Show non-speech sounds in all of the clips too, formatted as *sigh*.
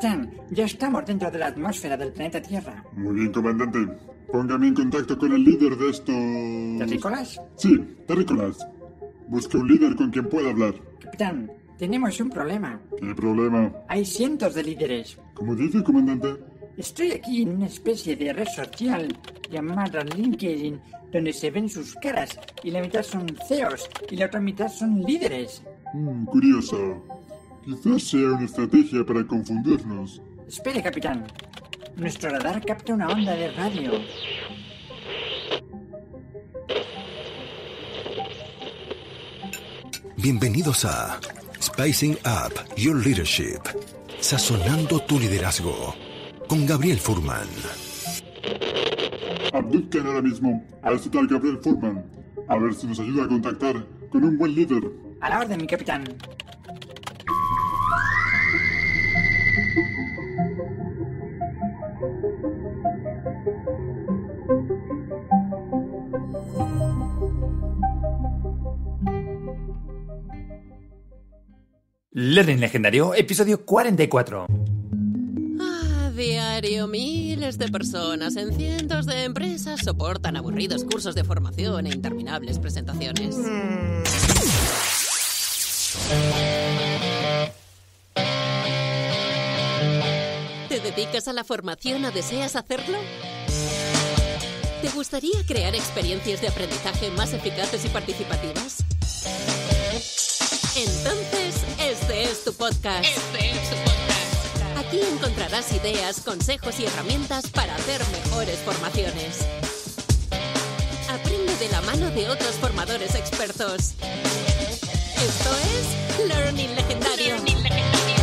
Capitán, ya estamos dentro de la atmósfera del planeta Tierra. Muy bien, comandante. Póngame en contacto con el líder de estos... ¿Terrícolas? Sí, terrícolas. Busque un líder con quien pueda hablar. Capitán, tenemos un problema. ¿Qué problema? Hay cientos de líderes. ¿Cómo dice, comandante? Estoy aquí en una especie de red social llamada LinkedIn, donde se ven sus caras y la mitad son CEOs y la otra mitad son líderes. Mmm, curioso. Quizás sea una estrategia para confundirnos. Espere, capitán. Nuestro radar capta una onda de radio. Bienvenidos a Spicing Up Your Leadership, sazonando tu liderazgo, con Gabriel Furman. Abduzcan ahora mismo a tal Gabriel Furman, a ver si nos ayuda a contactar con un buen líder. A la orden, mi capitán. Learning Legendario, episodio 44. A diario, miles de personas en cientos de empresas soportan aburridos cursos de formación e interminables presentaciones. ¿Te dedicas a la formación o deseas hacerlo? ¿Te gustaría crear experiencias de aprendizaje más eficaces y participativas? Entonces este tu podcast. Este podcast. Aquí encontrarás ideas, consejos y herramientas para hacer mejores formaciones. Aprende de la mano de otros formadores expertos. Esto es Learning Legendario. Learning Legendario.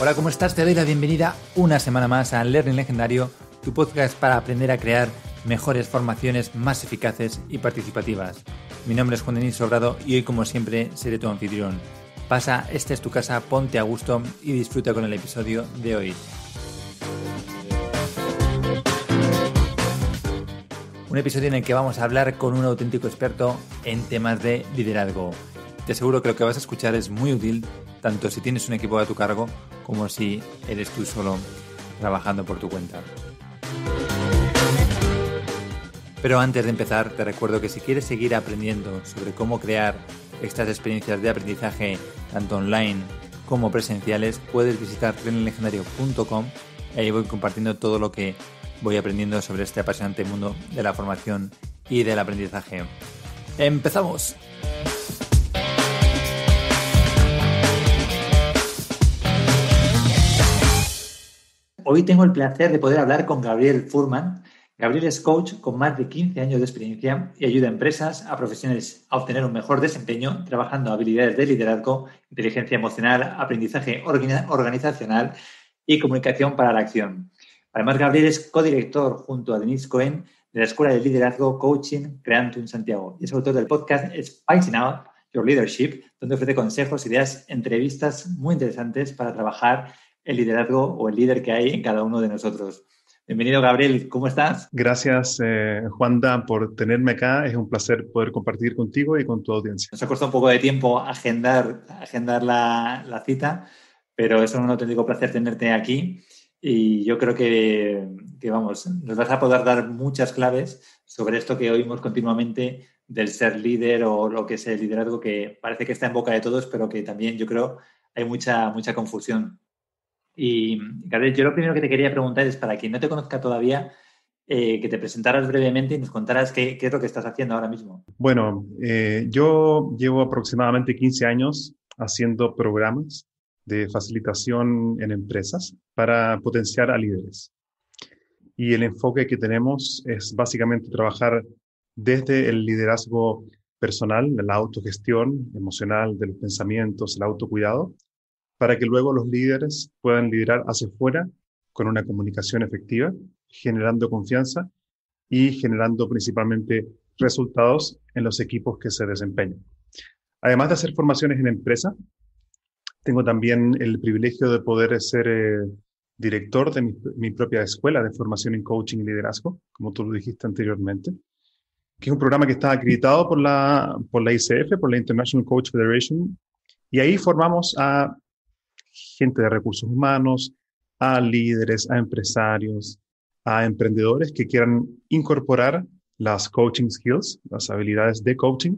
Hola, ¿cómo estás? Te doy la bienvenida una semana más a Learning Legendario, tu podcast para aprender a crear mejores formaciones más eficaces y participativas. Mi nombre es Juan Denis Sobrado y hoy como siempre seré tu anfitrión. Pasa, esta es tu casa, ponte a gusto y disfruta con el episodio de hoy. Un episodio en el que vamos a hablar con un auténtico experto en temas de liderazgo. Te aseguro que lo que vas a escuchar es muy útil, tanto si tienes un equipo a tu cargo como si eres tú solo trabajando por tu cuenta. Pero antes de empezar, te recuerdo que si quieres seguir aprendiendo sobre cómo crear estas experiencias de aprendizaje, tanto online como presenciales, puedes visitar trenlegendario.com y ahí voy compartiendo todo lo que voy aprendiendo sobre este apasionante mundo de la formación y del aprendizaje. ¡Empezamos! Hoy tengo el placer de poder hablar con Gabriel Furman, Gabriel es coach con más de 15 años de experiencia y ayuda a empresas, a profesionales a obtener un mejor desempeño trabajando habilidades de liderazgo, inteligencia emocional, aprendizaje organizacional y comunicación para la acción. Además, Gabriel es codirector junto a Denise Cohen de la Escuela de Liderazgo Coaching en Santiago y es autor del podcast Spicing Out Your Leadership, donde ofrece consejos, ideas, entrevistas muy interesantes para trabajar el liderazgo o el líder que hay en cada uno de nosotros. Bienvenido, Gabriel. ¿Cómo estás? Gracias, eh, Juanda, por tenerme acá. Es un placer poder compartir contigo y con tu audiencia. Nos ha costado un poco de tiempo agendar, agendar la, la cita, pero es un auténtico placer tenerte aquí. Y yo creo que, que, vamos, nos vas a poder dar muchas claves sobre esto que oímos continuamente del ser líder o lo que es el liderazgo, que parece que está en boca de todos, pero que también yo creo hay mucha, mucha confusión y Gabriel, yo lo primero que te quería preguntar es, para quien no te conozca todavía, eh, que te presentaras brevemente y nos contaras qué, es lo que estás haciendo ahora mismo. Bueno, eh, yo llevo aproximadamente 15 años haciendo programas de facilitación en empresas para potenciar a líderes. Y el enfoque que tenemos es básicamente trabajar desde el liderazgo personal, la autogestión emocional de los pensamientos, el autocuidado, para que luego los líderes puedan liderar hacia afuera con una comunicación efectiva, generando confianza y generando principalmente resultados en los equipos que se desempeñan. Además de hacer formaciones en empresa, tengo también el privilegio de poder ser eh, director de mi, mi, propia escuela de formación en coaching y liderazgo, como tú lo dijiste anteriormente, que es un programa que está acreditado por la, por la ICF, por la International Coach Federation, y ahí formamos a gente de recursos humanos, a líderes, a empresarios, a emprendedores que quieran incorporar las coaching skills, las habilidades de coaching,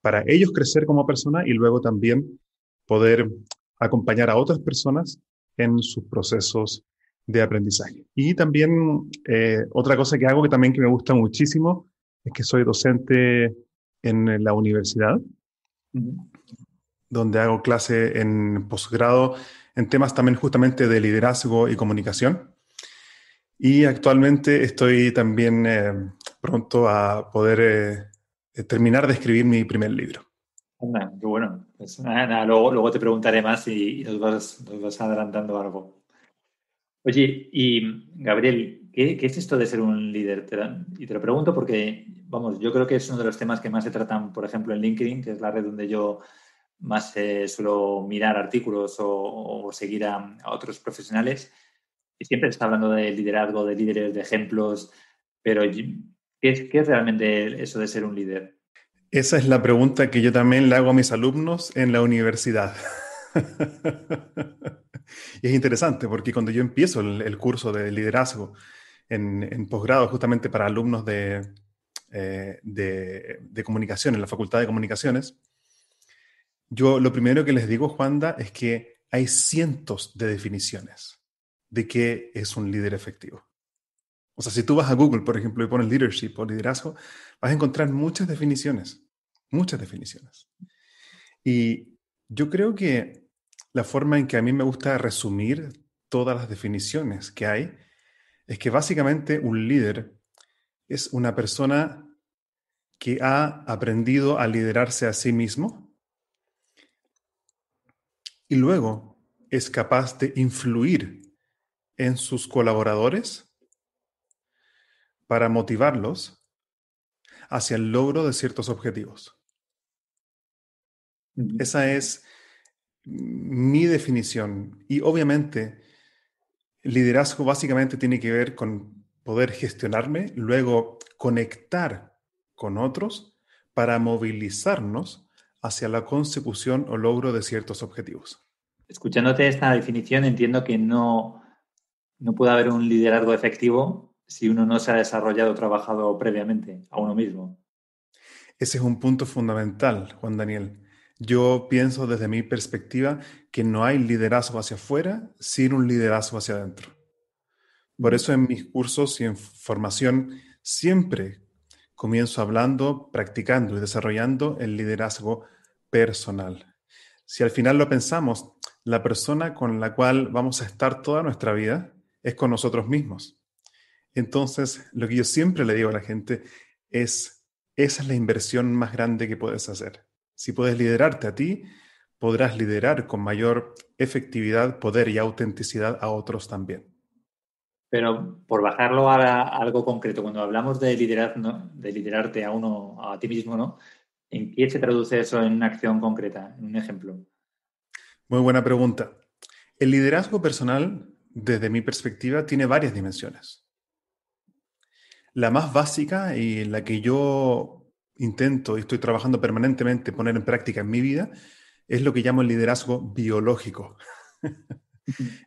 para ellos crecer como persona y luego también poder acompañar a otras personas en sus procesos de aprendizaje. Y también eh, otra cosa que hago que también que me gusta muchísimo es que soy docente en la universidad donde hago clase en posgrado en temas también justamente de liderazgo y comunicación. Y actualmente estoy también eh, pronto a poder eh, eh, terminar de escribir mi primer libro. qué bueno. Pues luego, te preguntaré más y, nos, vas, vas, adelantando algo. Oye, y Gabriel, ¿qué, ¿qué, es esto de ser un líder? y te lo pregunto porque, vamos, yo creo que es uno de los temas que más se tratan, por ejemplo, en LinkedIn, que es la red donde yo más suelo mirar artículos o, seguir a, otros profesionales. Y siempre está hablando de liderazgo, de líderes, de ejemplos, pero ¿qué es, realmente eso de ser un líder? Esa es la pregunta que yo también le hago a mis alumnos en la universidad. *laughs* y es interesante porque cuando yo empiezo el, curso de liderazgo en, posgrado, justamente para alumnos eh, de, de comunicación, en la Facultad de Comunicaciones, yo lo primero que les digo, Juanda, es que hay cientos de definiciones de qué es un líder efectivo. O sea, si tú vas a Google, por ejemplo, y pones leadership o liderazgo, vas a encontrar muchas definiciones, muchas definiciones. Y yo creo que la forma en que a mí me gusta resumir todas las definiciones que hay es que básicamente un líder es una persona que ha aprendido a liderarse a sí mismo y luego es capaz de influir en sus colaboradores para motivarlos hacia el logro de ciertos objetivos. Esa es mi definición. Y obviamente, liderazgo básicamente tiene que ver con poder gestionarme, luego conectar con otros para movilizarnos hacia la consecución o logro de ciertos objetivos. Escuchándote esta definición, entiendo que no, no puede haber un liderazgo efectivo si uno no se ha desarrollado o trabajado previamente a uno mismo. Ese es un punto fundamental, Juan Daniel. Yo pienso desde mi perspectiva que no hay liderazgo hacia afuera sin un liderazgo hacia adentro. Por eso en mis cursos y en formación siempre Comienzo hablando, practicando y desarrollando el liderazgo personal. Si al final lo pensamos, la persona con la cual vamos a estar toda nuestra vida es con nosotros mismos. Entonces, lo que yo siempre le digo a la gente es, esa es la inversión más grande que puedes hacer. Si puedes liderarte a ti, podrás liderar con mayor efectividad, poder y autenticidad a otros también. Pero por bajarlo a, algo concreto, cuando hablamos de, liderar, de liderarte a uno, a ti mismo, ¿no? ¿En qué se traduce eso en una acción concreta, en un ejemplo? Muy buena pregunta. El liderazgo personal, desde mi perspectiva, tiene varias dimensiones. La más básica y la que yo intento y estoy trabajando permanentemente poner en práctica en mi vida es lo que llamo el liderazgo biológico. *laughs*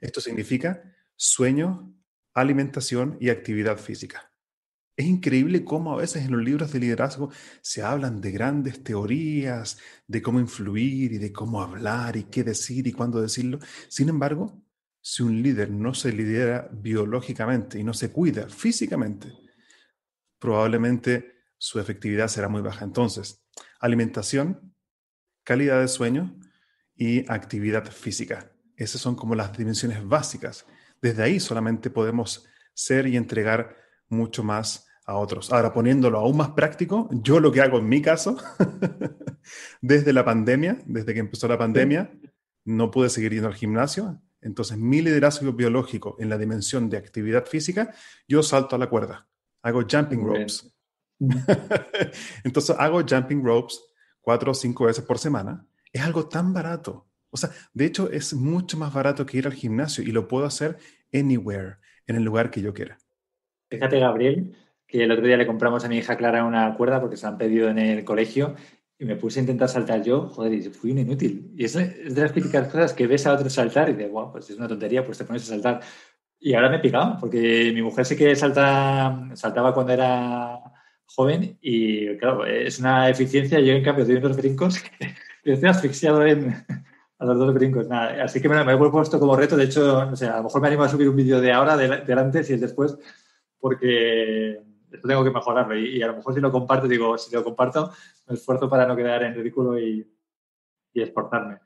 Esto significa sueños, alimentación y actividad física. Es increíble cómo a veces en los libros de liderazgo se hablan de grandes teorías, de cómo influir y de cómo hablar y qué decir y cuándo decirlo. Sin embargo, si un líder no se lidera biológicamente y no se cuida físicamente, probablemente su efectividad será muy baja. Entonces, alimentación, calidad de sueño y actividad física. Esas son como las dimensiones básicas desde ahí solamente podemos ser y entregar mucho más a otros. Ahora, poniéndolo aún más práctico, yo lo que hago en mi caso, *laughs* desde la pandemia, desde que empezó la pandemia, no pude seguir yendo al gimnasio. Entonces, mi liderazgo biológico en la dimensión de actividad física, yo salto a la cuerda, hago jumping ropes. *laughs* Entonces, hago jumping ropes cuatro o cinco veces por semana. Es algo tan barato, o sea, de hecho es mucho más barato que ir al gimnasio y lo puedo hacer anywhere, en el lugar que yo quiera. Fíjate, Gabriel, que el otro día le compramos a mi hija Clara una cuerda porque se la han pedido en el colegio y me puse a intentar saltar yo, joder, y fui un inútil. Y es, de las típicas cosas que ves a otros saltar y dices, wow, pues es una tontería, pues te pones a saltar. Y ahora me he picado, porque mi mujer sí que salta, saltaba cuando era joven y claro, es una eficiencia. Yo en cambio doy unos brincos *laughs* que estoy asfixiado en, los dos brincos. Nada. Así que me, me, he puesto como reto. De hecho, no sé, a lo mejor me animo a subir un vídeo de ahora, del antes y el después, porque esto tengo que mejorarlo. Y, a lo mejor si lo comparto, digo, si lo comparto, me esfuerzo para no quedar en ridículo y, y exportarme.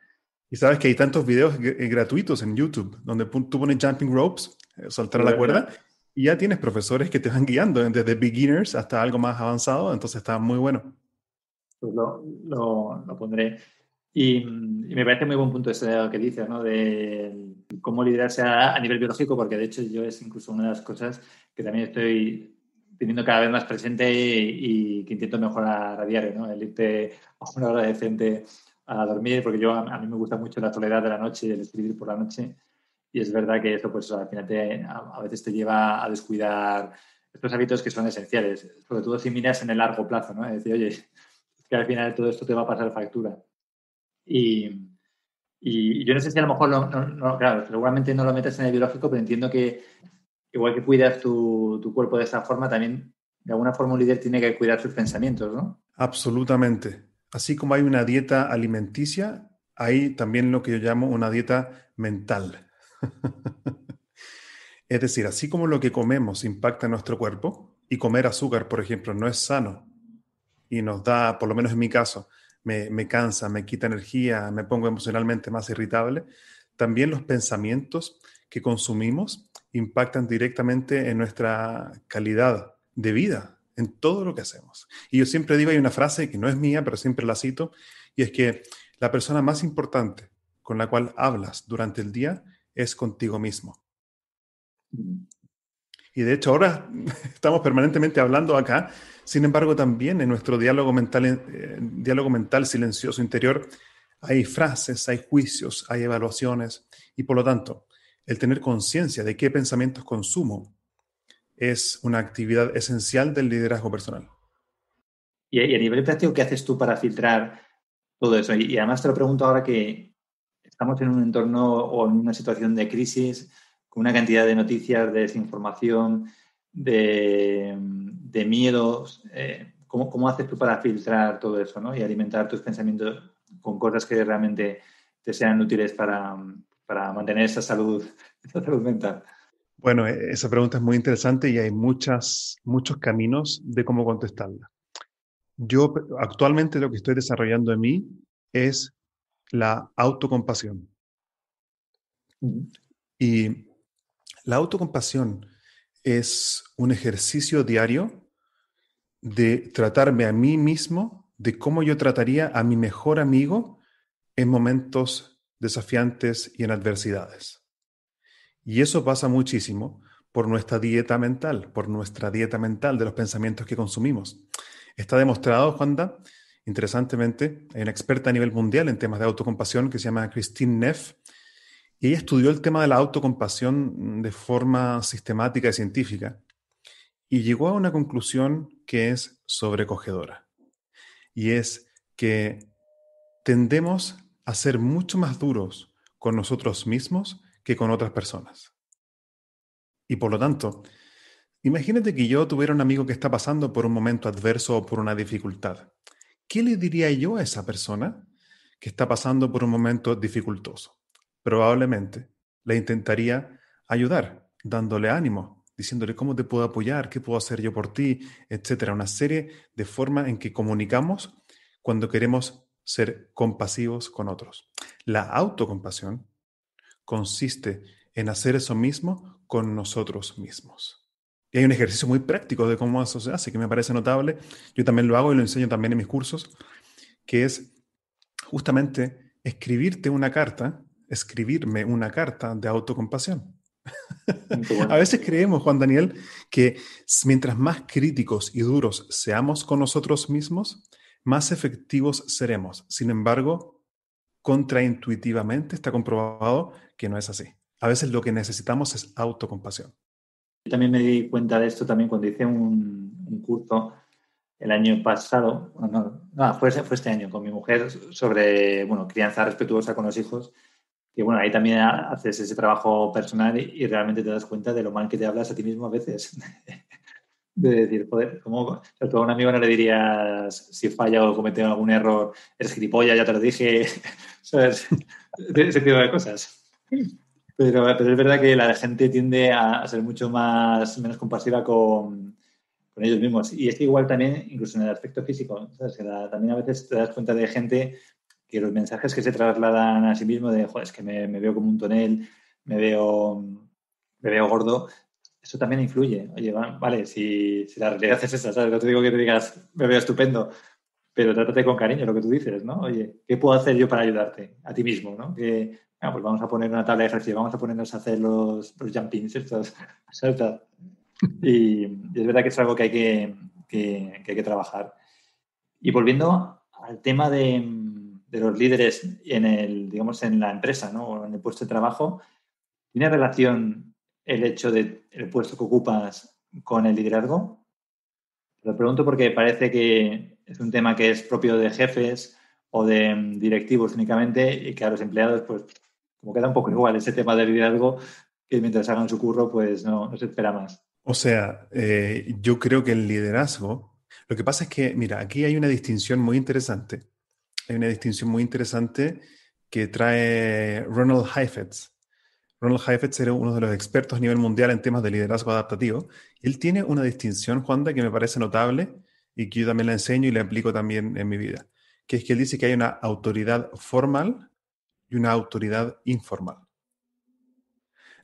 Y sabes que hay tantos vídeos eh, gratuitos en YouTube, donde tú pones jumping ropes, eh, saltar a la cuerda, y ya tienes profesores que te van guiando ¿eh? desde beginners hasta algo más avanzado, entonces está muy bueno. Pues lo, lo, lo pondré. Mm, y, me parece muy buen punto ese lo que dices, ¿no? De mm, cómo liderarse a, nivel biológico, porque de hecho yo es incluso una de las cosas que también estoy teniendo cada vez más presente y, que intento mejorar a diario, ¿no? El irte a una hora decente a dormir, porque yo a, mí me gusta mucho la soledad de la noche, el escribir por la noche, y es verdad que eso, pues al final te, a, veces te lleva a descuidar estos hábitos que son esenciales, sobre todo si miras en el largo plazo, ¿no? Es decir, oye, que al final todo esto te va a pasar factura. Y, yo no sé si a lo mejor, claro, seguramente no lo metes en el biológico, pero entiendo que igual que cuidas tu, cuerpo de esa forma, también de alguna forma un líder tiene que cuidar sus pensamientos, ¿no? Absolutamente. Así como hay una dieta alimenticia, hay también lo que yo llamo una dieta mental. *laughs* es decir, así como lo que comemos impacta en nuestro cuerpo, y comer azúcar, por ejemplo, no es sano, y nos da, por lo menos en mi caso, me, cansa, me quita energía, me pongo emocionalmente más irritable, también los pensamientos que consumimos impactan directamente en nuestra calidad de vida, en todo lo que hacemos. Y yo siempre digo, hay una frase que no es mía, pero siempre la cito, y es que la persona más importante con la cual hablas durante el día es contigo mismo. Mm. Y de hecho ahora *laughs* estamos permanentemente hablando acá sin embargo, también en nuestro diálogo mental, eh, diálogo mental silencioso interior hay frases, hay juicios, hay evaluaciones y por lo tanto, el tener conciencia de qué pensamientos consumo es una actividad esencial del liderazgo personal. Y, a nivel práctico, ¿qué haces tú para filtrar todo eso? Y, además te lo pregunto ahora que estamos en un entorno o en una situación de crisis, con una cantidad de noticias, de desinformación, de de miedos, eh, ¿cómo, haces tú para filtrar todo eso y alimentar tus pensamientos con cosas que realmente te sean útiles para, mantener esa salud, *laughs* salud mental? Bueno, e, esa pregunta es muy interesante y hay muchos caminos de cómo contestarla. Yo actualmente lo que estoy desarrollando en mí es la autocompasión. Y la autocompasión es un ejercicio diario de tratarme a mí mismo, de cómo yo trataría a mi mejor amigo en momentos desafiantes y en adversidades. Y eso pasa muchísimo por nuestra dieta mental, por nuestra dieta mental de los pensamientos que consumimos. Está demostrado, Juanda, interesantemente, hay una experta a nivel mundial en temas de autocompasión que se llama Christine Neff, y ella estudió el tema de la autocompasión mm, de forma sistemática y científica y llegó a una conclusión que es sobrecogedora. Y es que tendemos a ser mucho más duros con nosotros mismos que con otras personas. Y por lo tanto, imagínate que yo tuviera un amigo que está pasando por un momento adverso o por una dificultad. ¿Qué le diría yo a esa persona que está pasando por un momento dificultoso? probablemente le intentaría ayudar, dándole ánimo, diciéndole cómo te puedo apoyar, qué puedo hacer yo por ti, etcétera. Una serie de formas en que comunicamos cuando queremos ser compasivos con otros. La autocompasión consiste en hacer eso mismo con nosotros mismos. Y hay un ejercicio muy práctico de cómo eso se hace, que me parece notable. Yo también lo hago y lo enseño también en mis cursos, que es justamente escribirte una carta escribirme una carta de autocompasión. Mm, *laughs* A veces creemos, Juan Daniel, que mientras más críticos y duros seamos con nosotros mismos, más efectivos seremos. Sin embargo, contraintuitivamente está comprobado que no es así. A veces lo que necesitamos es autocompasión. Yo también me di cuenta de esto también cuando hice un, curso el año pasado, no, no fue, fue, este año con mi mujer sobre bueno, crianza respetuosa con los hijos y bueno, ahí también haces ese trabajo personal y, realmente te das cuenta de lo mal que te hablas a ti mismo a veces. *laughs* de decir, joder, ¿cómo? a un amigo no le dirías si falla o comete algún error, eres gilipollas, ya te lo dije, *laughs* ¿sabes? Ese tipo de cosas. Pero, es verdad que la gente tiende a, ser mucho más, menos compasiva con, ellos mismos. Y es que igual también, incluso en el aspecto físico, también a veces te das cuenta de gente que los mensajes que se trasladan a sí mismo de, joder, es que me, veo como un tonel, me veo, me veo gordo, eso también influye. Oye, vale, si, si la realidad es esa, ¿sabes? No te digo que te digas, me veo estupendo, pero trátate con cariño lo que tú dices, ¿no? Oye, ¿qué puedo hacer yo para ayudarte a ti mismo, ¿no? Que, bueno, ah, pues vamos a poner una tabla de ejercicio, vamos a ponernos a hacer los, los jumpings, estos, *laughs* saltas. Y, es verdad que es algo que hay que, que, que hay que trabajar. Y volviendo al tema de, de los líderes en, el, digamos, en la empresa ¿no? o en el puesto de trabajo, ¿tiene relación el hecho del el puesto que ocupas con el liderazgo? Lo pregunto porque parece que es un tema que es propio de jefes o de mm, directivos únicamente y que a los empleados, pues, como queda un poco igual ese tema del liderazgo, que mientras hagan su curro, pues no, se espera más. O sea, eh, yo creo que el liderazgo, lo que pasa es que, mira, aquí hay una distinción muy interesante hay una distinción muy interesante que trae Ronald Heifetz. Ronald Heifetz era uno de los expertos a nivel mundial en temas de liderazgo adaptativo. Él tiene una distinción, Juanda, que me parece notable y que yo también la enseño y la aplico también en mi vida, que es que él dice que hay una autoridad formal y una autoridad informal.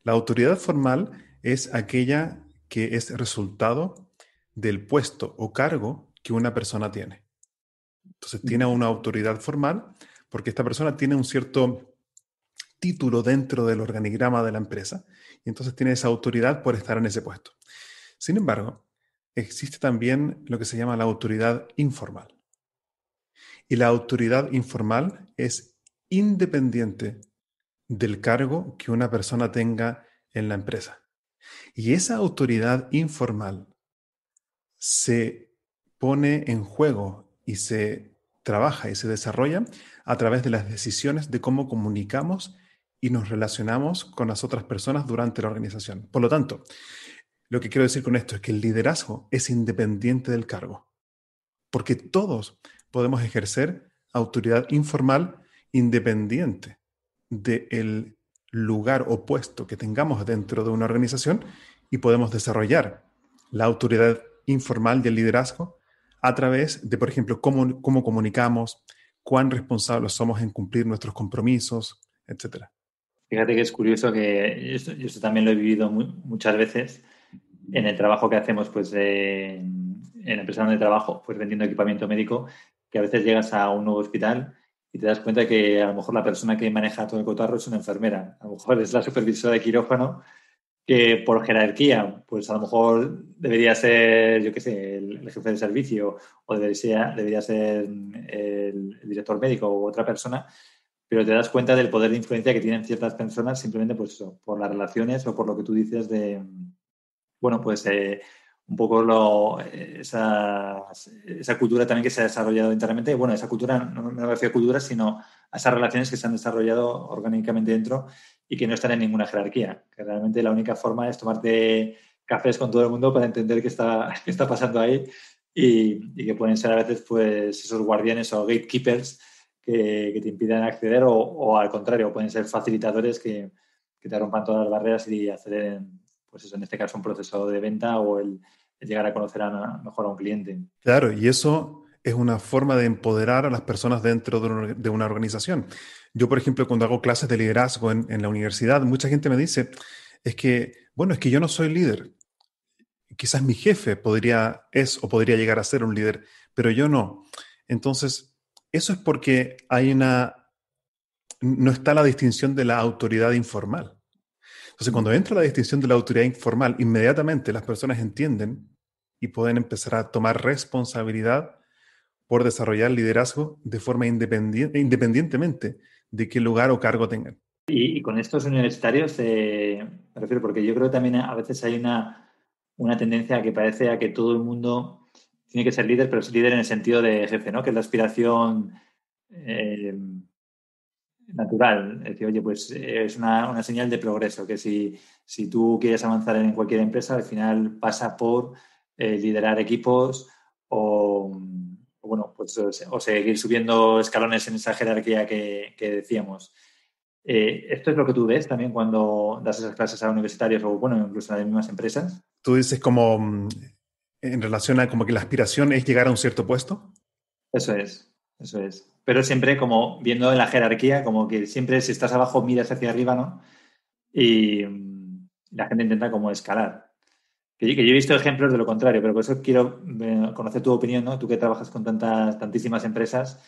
La autoridad formal es aquella que es resultado del puesto o cargo que una persona tiene. Entonces tiene una autoridad formal porque esta persona tiene un cierto título dentro del organigrama de la empresa y entonces tiene esa autoridad por estar en ese puesto. Sin embargo, existe también lo que se llama la autoridad informal. Y la autoridad informal es independiente del cargo que una persona tenga en la empresa. Y esa autoridad informal se pone en juego y se trabaja y se desarrolla a través de las decisiones de cómo comunicamos y nos relacionamos con las otras personas durante la organización. Por lo tanto, lo que quiero decir con esto es que el liderazgo es independiente del cargo, porque todos podemos ejercer autoridad informal independiente del lugar lugar opuesto que tengamos dentro de una organización y podemos desarrollar la autoridad informal del liderazgo a través de, por ejemplo, cómo, comunicamos, cuán responsables somos en cumplir nuestros compromisos, etcétera. Fíjate que es curioso que yo esto, también lo he vivido muchas veces en el trabajo que hacemos, pues en la empresa donde trabajo, pues vendiendo equipamiento médico, que a veces llegas a un nuevo hospital y te das cuenta que a lo mejor la persona que maneja todo el cotarro es una enfermera, a lo mejor es la supervisora de quirófano que por jerarquía, pues a lo mejor debería ser, yo qué sé, el, jefe de servicio o debería, debería ser el, director médico u otra persona, pero te das cuenta del poder de influencia que tienen ciertas personas simplemente pues por las relaciones o por lo que tú dices de, bueno, pues eh, un poco lo, esa cultura también que se ha desarrollado internamente. Bueno, esa cultura, no me refiero a cultura, sino a esas relaciones que se han desarrollado orgánicamente dentro y que no están en ninguna jerarquía. Que realmente la única forma es tomarte cafés con todo el mundo para entender qué está, qué está pasando ahí y, que pueden ser a veces pues, esos guardianes o gatekeepers que, te impidan acceder o, al contrario, pueden ser facilitadores que, que te rompan todas las barreras y acceden pues eso, en este caso un proceso de venta o el, llegar a conocer a, mejor a un cliente. Claro, y eso es una forma de empoderar a las personas dentro de una organización. Yo, por ejemplo, cuando hago clases de liderazgo en, en la universidad, mucha gente me dice, es que, bueno, es que yo no soy líder. Quizás mi jefe podría, es o podría llegar a ser un líder, pero yo no. Entonces, eso es porque hay una, no está la distinción de la autoridad informal. Entonces, cuando entra la distinción de la autoridad informal, inmediatamente las personas entienden y pueden empezar a tomar responsabilidad por desarrollar liderazgo de forma independiente, independientemente de qué lugar o cargo tengan. Y, con estos universitarios, eh, me refiero, porque yo creo también a veces hay una, una tendencia que parece a que todo el mundo tiene que ser líder, pero es líder en el sentido de jefe, ¿no? Que es la aspiración eh, natural. Es decir, oye, pues eh, es una, señal de progreso, que si, si tú quieres avanzar en cualquier empresa, al final pasa por eh, liderar equipos o, bueno, pues, o seguir subiendo escalones en esa jerarquía que, decíamos. Eh, ¿Esto es lo que tú ves también cuando das esas clases a universitarios o, bueno, incluso a las mismas empresas? Tú dices como mm, en relación a como que la aspiración es llegar a un cierto puesto. Eso es. Eso es. Pero siempre como viendo en la jerarquía, como que siempre si estás abajo miras hacia arriba, ¿no? Y mm, la gente intenta como escalar. Que yo, he visto ejemplos de lo contrario, pero por eso quiero eh, conocer tu opinión, ¿no? Tú que trabajas con tantas, tantísimas empresas,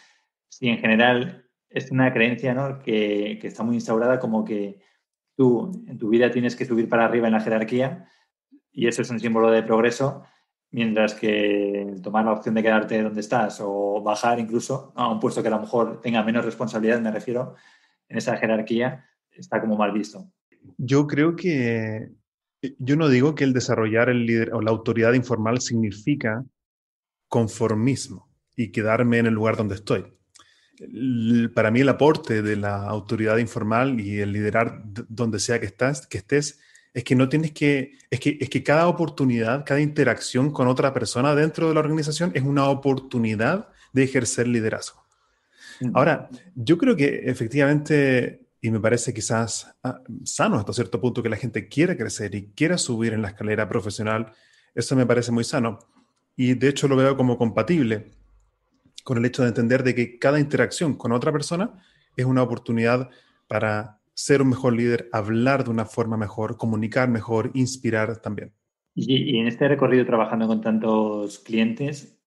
si en general es una creencia, ¿no? Que, que está muy instaurada como que tú en tu vida tienes que subir para arriba en la jerarquía y eso es un símbolo de progreso Mientras que tomar la opción de quedarte donde estás o bajar incluso a un puesto que a lo mejor tenga menos responsabilidad, me refiero, en esa jerarquía, está como mal visto. Yo creo que yo no digo que el desarrollar el líder o la autoridad informal significa conformismo y quedarme en el lugar donde estoy. Para mí el aporte de la autoridad informal y el liderar donde sea que estás, que estés, es que no tienes que, es que, es que cada oportunidad, cada interacción con otra persona dentro de la organización es una oportunidad de ejercer liderazgo. Mm. Ahora, yo creo que efectivamente, y me parece quizás ah, sano hasta cierto punto que la gente quiera crecer y quiera subir en la escalera profesional, eso me parece muy sano. Y de hecho lo veo como compatible con el hecho de entender de que cada interacción con otra persona es una oportunidad para ser un mejor líder, hablar de una forma mejor, comunicar mejor, inspirar también. Y, en este recorrido trabajando con tantos clientes,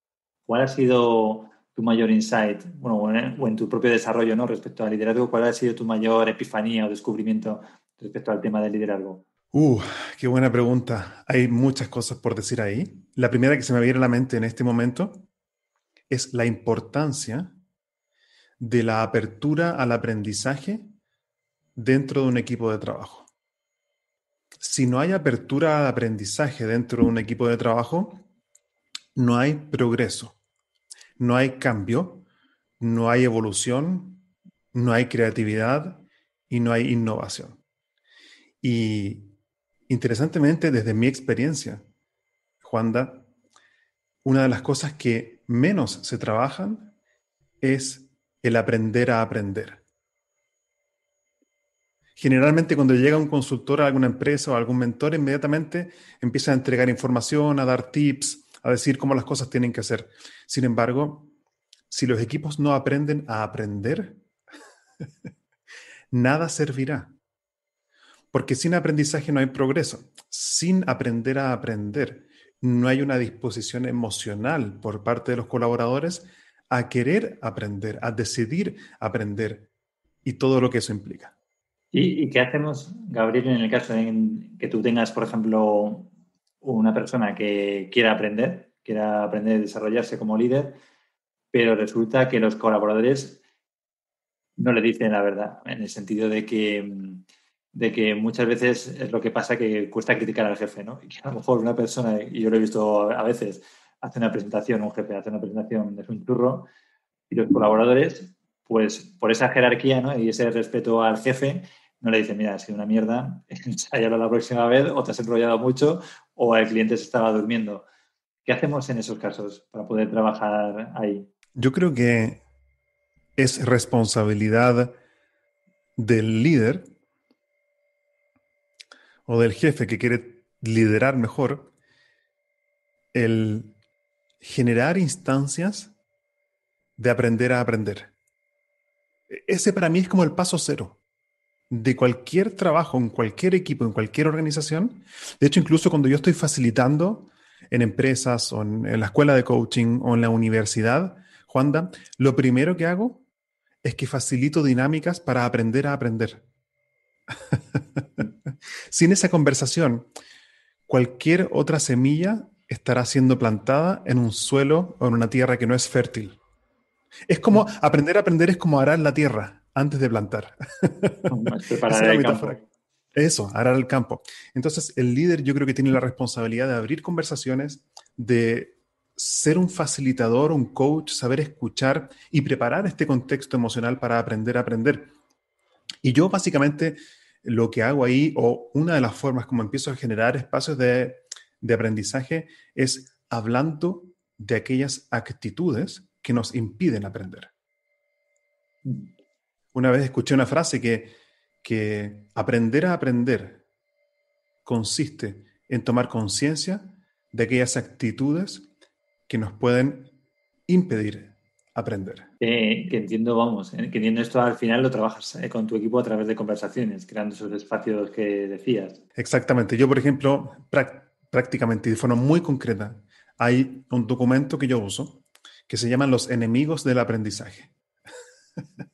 ¿cuál ha sido tu mayor insight, bueno, o en, tu propio desarrollo ¿no? respecto al liderazgo? ¿Cuál ha sido tu mayor epifanía o descubrimiento respecto al tema del liderazgo? Uh, qué buena pregunta. Hay muchas cosas por decir ahí. La primera que se me viene a la mente en este momento es la importancia de la apertura al aprendizaje dentro de un equipo de trabajo. Si no hay apertura de aprendizaje dentro de un equipo de trabajo, no hay progreso, no hay cambio, no hay evolución, no hay creatividad y no hay innovación. Y interesantemente, desde mi experiencia, Juanda, una de las cosas que menos se trabajan es el aprender a aprender generalmente cuando llega un consultor a alguna empresa o algún mentor, inmediatamente empieza a entregar información, a dar tips, a decir cómo las cosas tienen que hacer. Sin embargo, si los equipos no aprenden a aprender, *laughs* nada servirá. Porque sin aprendizaje no hay progreso. Sin aprender a aprender, no hay una disposición emocional por parte de los colaboradores a querer aprender, a decidir aprender y todo lo que eso implica. ¿Y, qué hacemos, Gabriel, en el caso de que tú tengas, por ejemplo, una persona que quiera aprender, quiera aprender a desarrollarse como líder, pero resulta que los colaboradores no le dicen la verdad, en el sentido de que, de que muchas veces es lo que pasa que cuesta criticar al jefe, ¿no? Y que a lo mejor una persona, y yo lo he visto a veces, hace una presentación, un jefe hace una presentación de un churro, y los colaboradores pues por esa jerarquía y ese respeto al jefe, no le dicen, mira, ha sido una mierda, *laughs* ensayalo la próxima vez, o te has enrollado mucho, o el cliente se estaba durmiendo. ¿Qué hacemos en esos casos para poder trabajar ahí? Yo creo que es responsabilidad del líder o del jefe que quiere liderar mejor el generar instancias de aprender a aprender ese para mí es como el paso cero de cualquier trabajo, en cualquier equipo, en cualquier organización. De hecho, incluso cuando yo estoy facilitando en empresas o en, la escuela de coaching o en la universidad, Juanda, lo primero que hago es que facilito dinámicas para aprender a aprender. *laughs* Sin esa conversación, cualquier otra semilla estará siendo plantada en un suelo o en una tierra que no es fértil. Es como aprender a aprender es como arar la tierra antes de plantar. *laughs* Eso, arar el campo. Entonces, el líder yo creo que tiene la responsabilidad de abrir conversaciones, de ser un facilitador, un coach, saber escuchar y preparar este contexto emocional para aprender a aprender. Y yo básicamente lo que hago ahí, o una de las formas como empiezo a generar espacios de, de aprendizaje, es hablando de aquellas actitudes que nos impiden aprender. Una vez escuché una frase que, que aprender a aprender consiste en tomar conciencia de aquellas actitudes que nos pueden impedir aprender. que entiendo, vamos, ¿eh? que entiendo esto al final lo trabajas eh, con tu equipo a través de conversaciones, creando esos espacios que decías. Exactamente. Yo, por ejemplo, prácticamente de forma muy concreta, hay un documento que yo uso que se llaman los enemigos del aprendizaje. *laughs*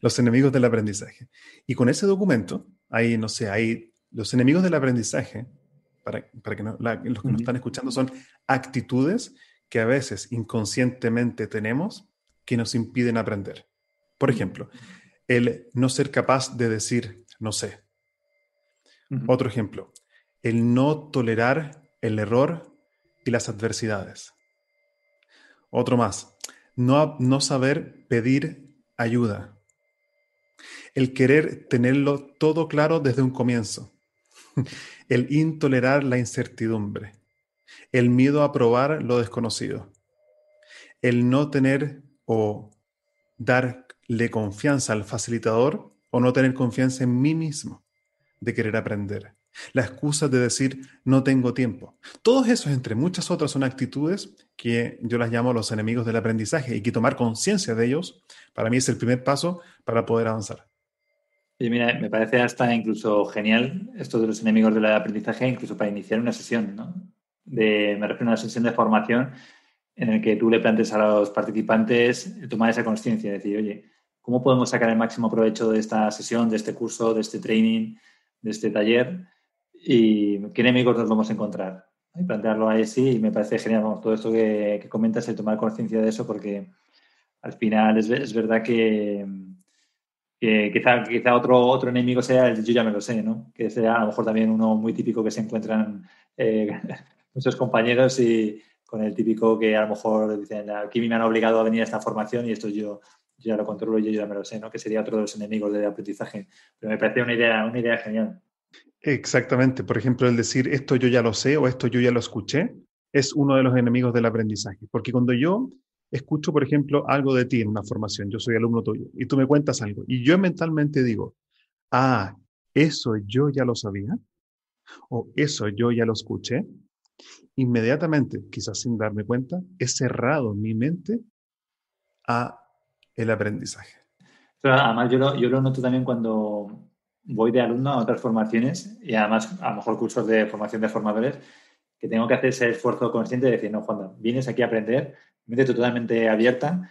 los enemigos del aprendizaje. Y con ese documento, ahí no sé, hay los enemigos del aprendizaje, para, que los que nos están escuchando, son actitudes que a veces inconscientemente tenemos que nos impiden aprender. Por ejemplo, el no ser capaz de decir no sé. Otro ejemplo, el no tolerar el error y las adversidades. Otro más. No, no saber pedir ayuda. El querer tenerlo todo claro desde un comienzo. *laughs* El intolerar la incertidumbre. El miedo a probar lo desconocido. El no tener o darle confianza al facilitador o no tener confianza en mí mismo de querer aprender. La excusa de decir no tengo tiempo. Todos esos, entre muchas otras, son actitudes que yo las llamo los enemigos del aprendizaje y que tomar conciencia de ellos para mí es el primer paso para poder avanzar. Y mira, me parece hasta incluso genial esto de los enemigos del aprendizaje, incluso para iniciar una sesión, ¿no? De, me refiero a una sesión de formación en la que tú le plantes a los participantes tomar esa conciencia, decir, oye, ¿cómo podemos sacar el máximo provecho de esta sesión, de este curso, de este training, de este taller? y qué enemigos nos vamos a encontrar. Y plantearlo ahí sí, y me parece genial todo esto que, comentas, el tomar conciencia de eso, porque al final es, verdad que, quizá, quizá otro, otro enemigo sea el yo ya me lo sé, ¿no? que sea a lo mejor también uno muy típico que se encuentran eh, *laughs* muchos compañeros y con el típico que a lo mejor dicen, ah, aquí me han obligado a venir a esta formación y esto yo, yo ya lo controlo y yo ya me lo sé, ¿no? que sería otro de los enemigos del aprendizaje. Pero me parece una idea, una idea genial. Exactamente. Por ejemplo, el decir esto yo ya lo sé o esto yo ya lo escuché es uno de los enemigos del aprendizaje. Porque cuando yo escucho, por ejemplo, algo de ti en una formación, yo soy alumno tuyo, y tú me cuentas algo, y yo mentalmente digo, ah, eso yo ya lo sabía, o eso yo ya lo escuché, inmediatamente, quizás sin darme cuenta, he cerrado mi mente a el aprendizaje. además yo lo noto también cuando voy de alumno a otras formaciones y además a lo mejor cursos de formación de formadores que tengo que hacer ese esfuerzo consciente de decir, no, Juan, vienes aquí a aprender, métete totalmente abierta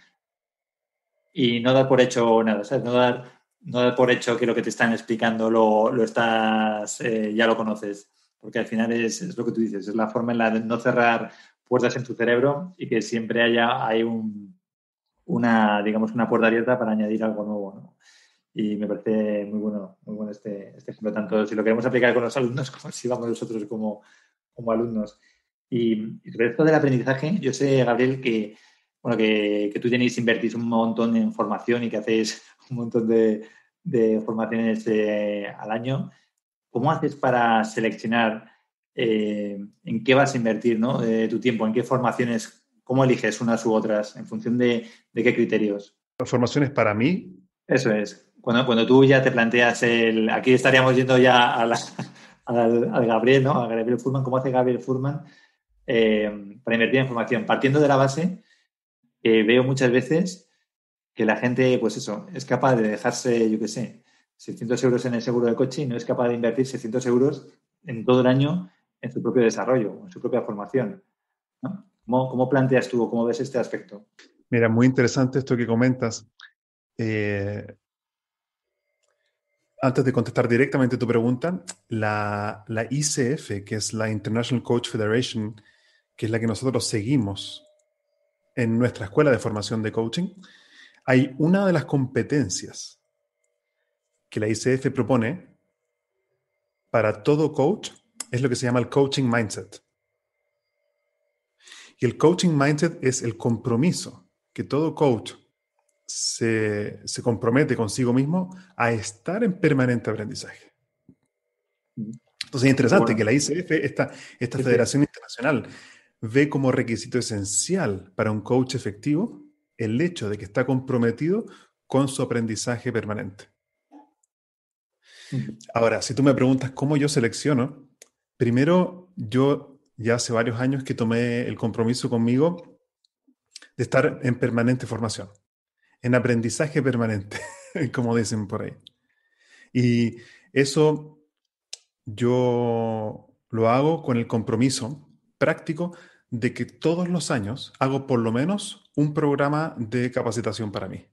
y no dar por hecho nada, ¿sabes? No dar, no dar por hecho que lo que te están explicando lo, lo estás, eh, ya lo conoces, porque al final es, es, lo que tú dices, es la forma en la de no cerrar puertas en tu cerebro y que siempre haya hay un, una, digamos, una puerta abierta para añadir algo nuevo, ¿no? y me parece muy bueno, bueno este, este ejemplo, tanto si lo queremos aplicar con los alumnos *laughs* como si vamos nosotros como, como alumnos. Y, respecto del aprendizaje, yo sé, Gabriel, que, bueno, que, que, tú tenéis, invertís un montón en formación y que hacéis un montón de, de formaciones eh, al año. ¿Cómo haces para seleccionar eh, en qué vas a invertir ¿no? Eh, tu tiempo, en qué formaciones, cómo eliges unas u otras, en función de, de qué criterios? Formaciones para mí. Eso es. Bueno, cuando tú ya te planteas el. Aquí estaríamos yendo ya a *laughs* al, Gabriel, ¿no? A Gabriel Furman, ¿cómo hace Gabriel Furman eh, para invertir en formación? Partiendo de la base veo muchas veces que la gente, pues eso, es capaz de dejarse, yo qué sé, 600 euros en el seguro del coche y no es capaz de invertir 600 euros en todo el año en su propio desarrollo, en su propia formación. ¿Cómo, planteas tú, cómo ves este aspecto? Mira, muy interesante esto que comentas. Eh, antes de contestar directamente tu pregunta, la, ICF, que es la International Coach Federation, que es la que nosotros seguimos en nuestra escuela de formación de coaching, hay una de las competencias que la ICF propone para todo coach, es lo que se llama el coaching mindset. Y el coaching mindset es el compromiso que todo coach se, compromete consigo mismo a estar en permanente aprendizaje. Entonces es interesante que la ICF, esta, esta Federación Internacional, ve como requisito esencial para un coach efectivo el hecho de que está comprometido con su aprendizaje permanente. Ahora, si tú me preguntas cómo yo selecciono, primero yo ya hace varios años que tomé el compromiso conmigo de estar en permanente formación en aprendizaje permanente, *laughs* como dicen por ahí. Y eso yo lo hago con el compromiso práctico de que todos los años hago por lo menos un programa de capacitación para mí.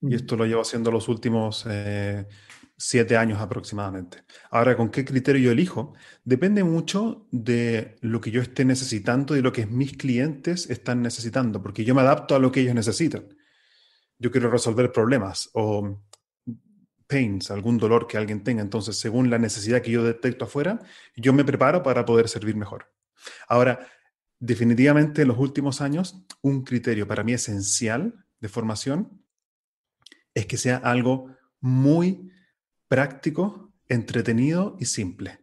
Y esto lo llevo haciendo los últimos eh, siete años aproximadamente. Ahora, ¿con qué criterio yo elijo? Depende mucho de lo que yo esté necesitando y de lo que mis clientes están necesitando, porque yo me adapto a lo que ellos necesitan. Yo quiero resolver problemas o pains, algún dolor que alguien tenga. Entonces, según la necesidad que yo detecto afuera, yo me preparo para poder servir mejor. Ahora, definitivamente en los últimos años, un criterio para mí esencial de formación es que sea algo muy práctico, entretenido y simple.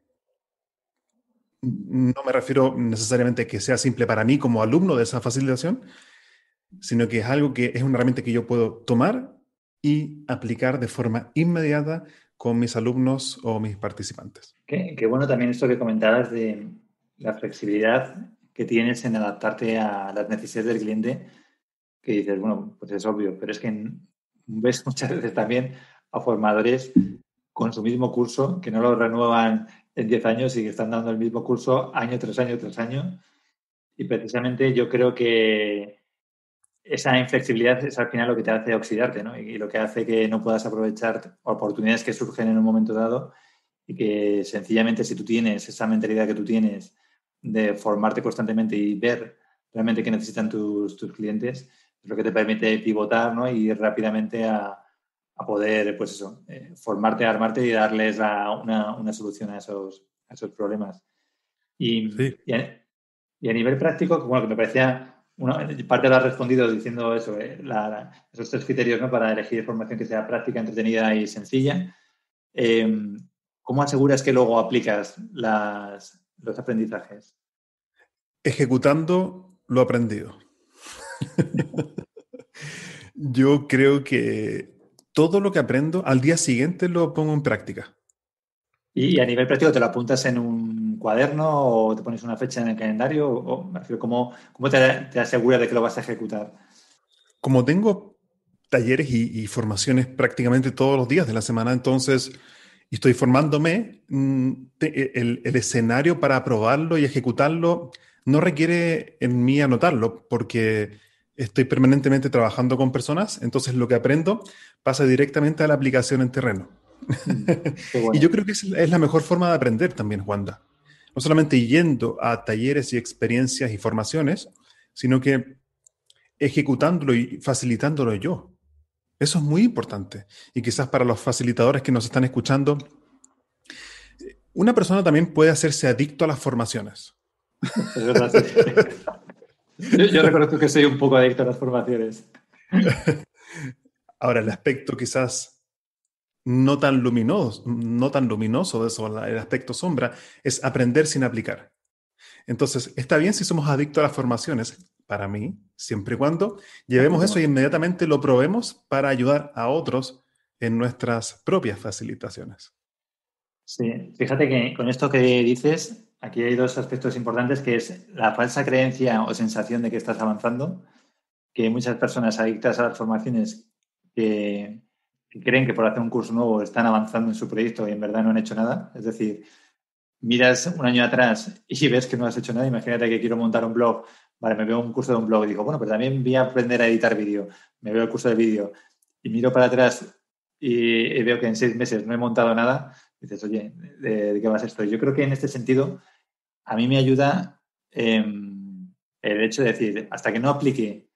No me refiero necesariamente a que sea simple para mí como alumno de esa facilitación, sino que es algo que es una herramienta que yo puedo tomar y aplicar de forma inmediata con mis alumnos o mis participantes. Qué, bueno también esto que comentabas de la flexibilidad que tienes en adaptarte a las necesidades del cliente, que dices, bueno, pues es obvio, pero es que ves muchas veces también a formadores con su mismo curso, que no lo renuevan en 10 años y que están dando el mismo curso año tras año tras año. Y precisamente yo creo que esa inflexibilidad es al final lo que te hace oxidarte, Y lo que hace que no puedas aprovechar oportunidades que surgen en un momento dado y que sencillamente si tú tienes esa mentalidad que tú tienes de formarte constantemente y ver realmente qué necesitan tus, clientes, es lo que te permite pivotar ¿no? y ir rápidamente a, a poder, pues eso, eh, formarte, armarte y darles una, solución a esos, esos problemas. Y, y, a, nivel práctico, bueno, que me parecía, una, parte lo has respondido diciendo eso, eh, esos tres criterios para elegir formación que sea práctica, entretenida y sencilla. Em, ¿Cómo aseguras que luego aplicas los aprendizajes? Ejecutando lo aprendido. *laughs* Yo creo que todo lo que aprendo al día siguiente lo pongo en práctica. Y a nivel práctico, ¿te lo apuntas en un cuaderno o te pones una fecha en el calendario? O, ¿Cómo, te, aseguras de que lo vas a ejecutar? Como tengo talleres y, formaciones prácticamente todos los días de la semana, entonces estoy formándome, mm, e, el, el, escenario para aprobarlo y ejecutarlo no requiere en mí anotarlo, porque estoy permanentemente trabajando con personas, entonces lo que aprendo pasa directamente a la aplicación en terreno. Mm, *laughs* y yo creo que es, la mejor forma de aprender también, Wanda. No solamente yendo a talleres y experiencias y formaciones, sino que ejecutándolo y facilitándolo yo. Eso es muy importante. Y quizás para los facilitadores que nos están escuchando, una persona también puede hacerse adicto a las formaciones. *laughs* Es *laughs* Yo, reconozco que soy un poco adicto a las formaciones. *laughs* Ahora, el aspecto quizás no tan luminoso, no tan luminoso de eso, el aspecto sombra, es aprender sin aplicar. Entonces, está bien si somos adictos a las formaciones, para mí, siempre y cuando llevemos eso y inmediatamente lo probemos para ayudar a otros en nuestras propias facilitaciones. Sí, fíjate que con esto que dices, aquí hay dos aspectos importantes, que es la falsa creencia o sensación de que estás avanzando, que muchas personas adictas a las formaciones que, creen que por hacer un curso nuevo están avanzando en su proyecto y en verdad no han hecho nada. Es decir, miras un año atrás y *laughs* ves que no has hecho nada, imagínate que quiero montar un blog, vale, me veo un curso de un blog y digo, bueno, pero también voy a aprender a editar vídeo, me veo el curso de vídeo y miro para atrás y veo que en seis meses no he montado nada, dices, oye, ¿de, qué vas esto? Yo creo que en este sentido, a mí me ayuda em, el hecho de decir, hasta que no aplique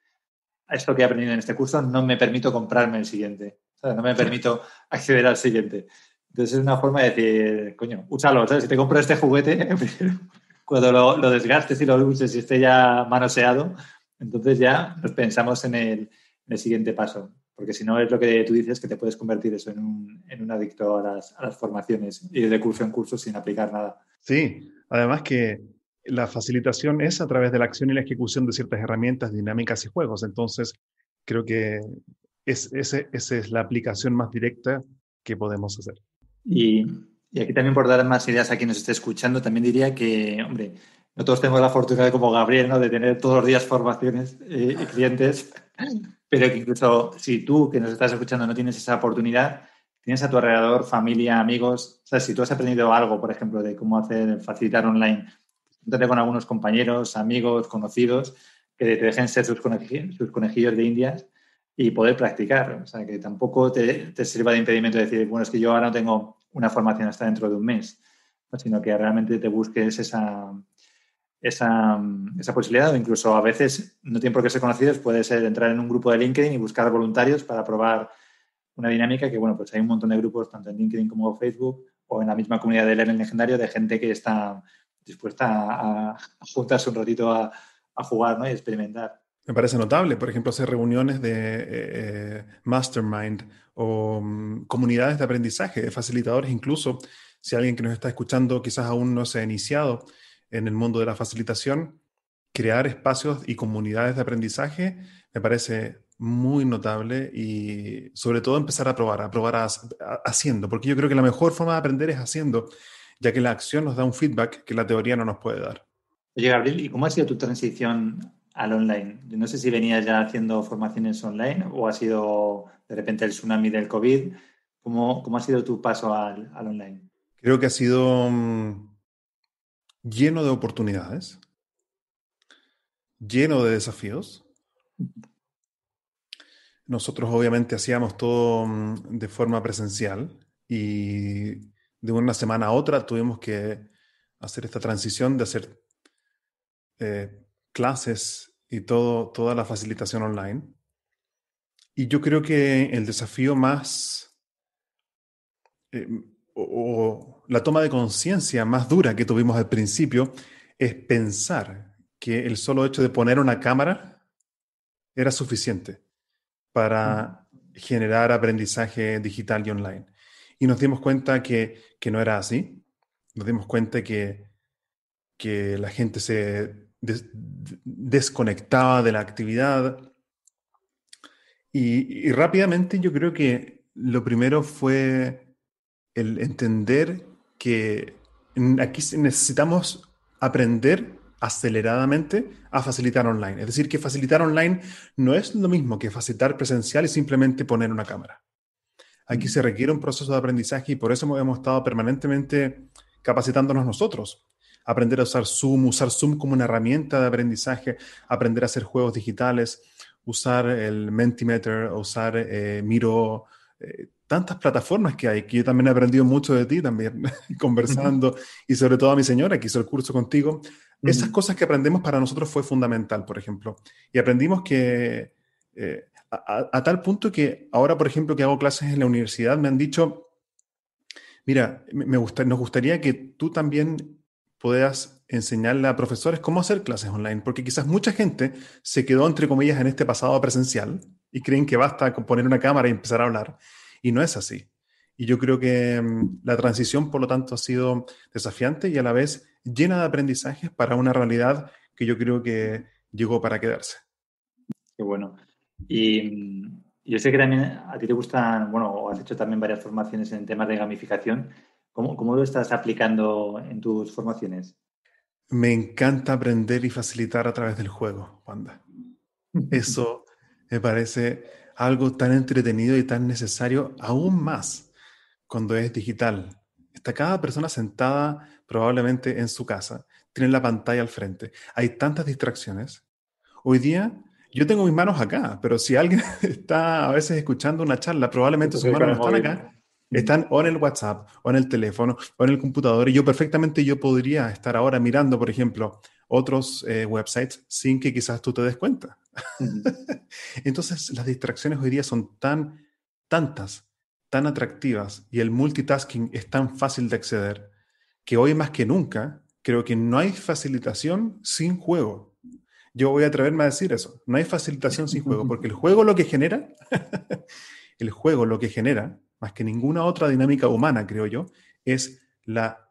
esto que he aprendido en este curso, no me permito comprarme el siguiente, no me permito *laughs* acceder al siguiente. Entonces es una forma de decir, coño, úsalo, ¿sabes? Si te compro este juguete, *laughs* cuando lo, desgastes y lo uses y esté ya manoseado, entonces ya nos pensamos en el siguiente paso porque si no es lo que tú dices, que te puedes convertir eso en un, en un adicto a las, a las, formaciones y de curso en curso sin aplicar nada. Sí, además que la facilitación es a través de la acción y la ejecución de ciertas herramientas, dinámicas y juegos. Entonces, creo que es, ese, esa es la aplicación más directa que podemos hacer. Y, y aquí también por dar más ideas a quienes nos esté escuchando, también diría que, hombre, no todos tenemos la fortuna de como Gabriel, ¿no? de tener todos los días formaciones eh, y clientes. Pero que incluso si tú que nos estás escuchando no tienes esa oportunidad, tienes a tu alrededor familia, amigos. O sea, si tú has aprendido algo, por ejemplo, de cómo hacer, facilitar online, entonces con algunos compañeros, amigos, conocidos, que te dejen ser sus conejillos, de indias y poder practicar. O sea, que tampoco te, sirva de impedimento decir, bueno, es que yo ahora no tengo una formación hasta dentro de un mes, sino que realmente te busques esa, esa, esa, posibilidad o incluso a veces no tiene por qué ser conocidos, puede ser entrar en un grupo de LinkedIn y buscar voluntarios para probar una dinámica que, bueno, pues hay un montón de grupos, tanto en LinkedIn como Facebook o en la misma comunidad de Learning Legendario, de gente que está dispuesta a, juntarse un ratito a, jugar ¿no? y experimentar. Me parece notable, por ejemplo, hacer reuniones de eh, eh, mastermind o mm, comunidades de aprendizaje, de facilitadores, incluso si alguien que nos está escuchando quizás aún no se ha iniciado en el mundo de la facilitación, crear espacios y comunidades de aprendizaje me parece muy notable y sobre todo empezar a probar, a probar haciendo, porque yo creo que la mejor forma de aprender es haciendo, ya que la acción nos da un feedback que la teoría no nos puede dar. Oye, Gabriel, ¿y cómo ha sido tu transición al online? no sé si venías ya haciendo formaciones online o ha sido de repente el tsunami del COVID. ¿Cómo, cómo ha sido tu paso al, al online? Creo que ha sido... Mm, lleno de oportunidades, lleno de desafíos. Nosotros obviamente hacíamos todo mm, de forma presencial y de una semana a otra tuvimos que hacer esta transición de hacer eh, clases y todo, toda la facilitación online. Y yo creo que el desafío más, eh, la toma de conciencia más dura que tuvimos al principio es pensar que el solo hecho de poner una cámara era suficiente para mm. generar aprendizaje digital y online. Y nos dimos cuenta que, no era así. Nos dimos cuenta que, que la gente se desconectaba de la actividad. y rápidamente yo creo que lo primero fue el entender que aquí necesitamos aprender aceleradamente a facilitar online. Es decir, que facilitar online no es lo mismo que facilitar presencial y simplemente poner una cámara. Aquí se mm. requiere un proceso de aprendizaje y por eso hemos estado permanentemente capacitándonos nosotros. Aprender a usar Zoom, usar Zoom como una herramienta de aprendizaje, aprender a hacer juegos digitales, usar el Mentimeter, usar eh, Miro, eh, tantas plataformas que hay, que yo también he aprendido mucho de ti también, *laughs* conversando, y sobre todo a mi señora que hizo el curso contigo. Esas cosas que aprendemos para nosotros fue fundamental, por ejemplo. Y aprendimos que eh, a, tal punto que ahora, por ejemplo, que hago clases en la universidad, me han dicho, mira, me nos gustaría que tú también puedas enseñarle a profesores cómo hacer clases online, porque quizás mucha gente se quedó, entre comillas, en este pasado presencial y creen que basta con poner una cámara y empezar a hablar. Y no es así. Y yo creo que mm, la transición, por lo tanto, ha sido desafiante y a la vez llena de aprendizajes para una realidad que yo creo que llegó para quedarse. Qué bueno. Y mm, yo sé que también a ti te gustan, bueno, has hecho también varias formaciones en temas de gamificación. ¿Cómo, cómo lo estás aplicando en tus formaciones? Me encanta aprender y facilitar a través del juego, Wanda. *laughs* Eso me parece algo tan entretenido y tan necesario aún más cuando es digital. Está cada persona sentada probablemente en su casa, tiene la pantalla al frente. Hay tantas distracciones. Hoy día yo tengo mis manos acá, pero si alguien *laughs* está a veces escuchando una charla, probablemente sus manos no están acá. Están o en el WhatsApp, o en el teléfono, o en el computador. Y yo perfectamente yo podría estar ahora mirando, por ejemplo, otros eh, websites sin que quizás tú te des cuenta. *laughs* Entonces las distracciones hoy día son tan, tantas, tan atractivas y el multitasking es tan fácil de acceder que hoy más que nunca creo que no hay facilitación sin juego. Yo voy a atreverme a decir eso, no hay facilitación sin juego, porque el *laughs* juego lo que genera, *laughs* el juego lo que genera, más que ninguna otra dinámica humana, creo yo, es la,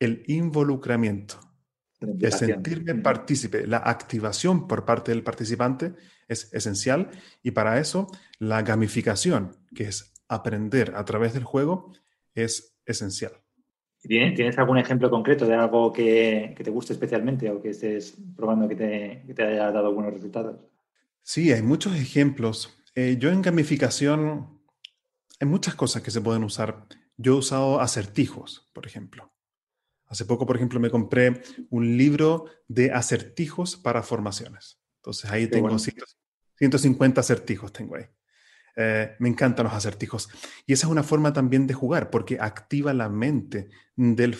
el involucramiento de sentirme partícipe. La activación por parte del participante es esencial y para eso la gamificación, que es aprender a través del juego, es esencial. ¿Tienes algún ejemplo concreto de algo que, que te guste especialmente o que estés probando que te, haya dado buenos resultados? Sí, hay muchos ejemplos. Eh, yo en gamificación hay muchas cosas que se pueden usar. Yo he usado acertijos, por ejemplo. Hace poco, por ejemplo, me compré un libro de acertijos para formaciones. Entonces ahí tengo 150 acertijos, tengo ahí. Eh, me encantan los acertijos. Y esa es una forma también de jugar, porque activa la mente del,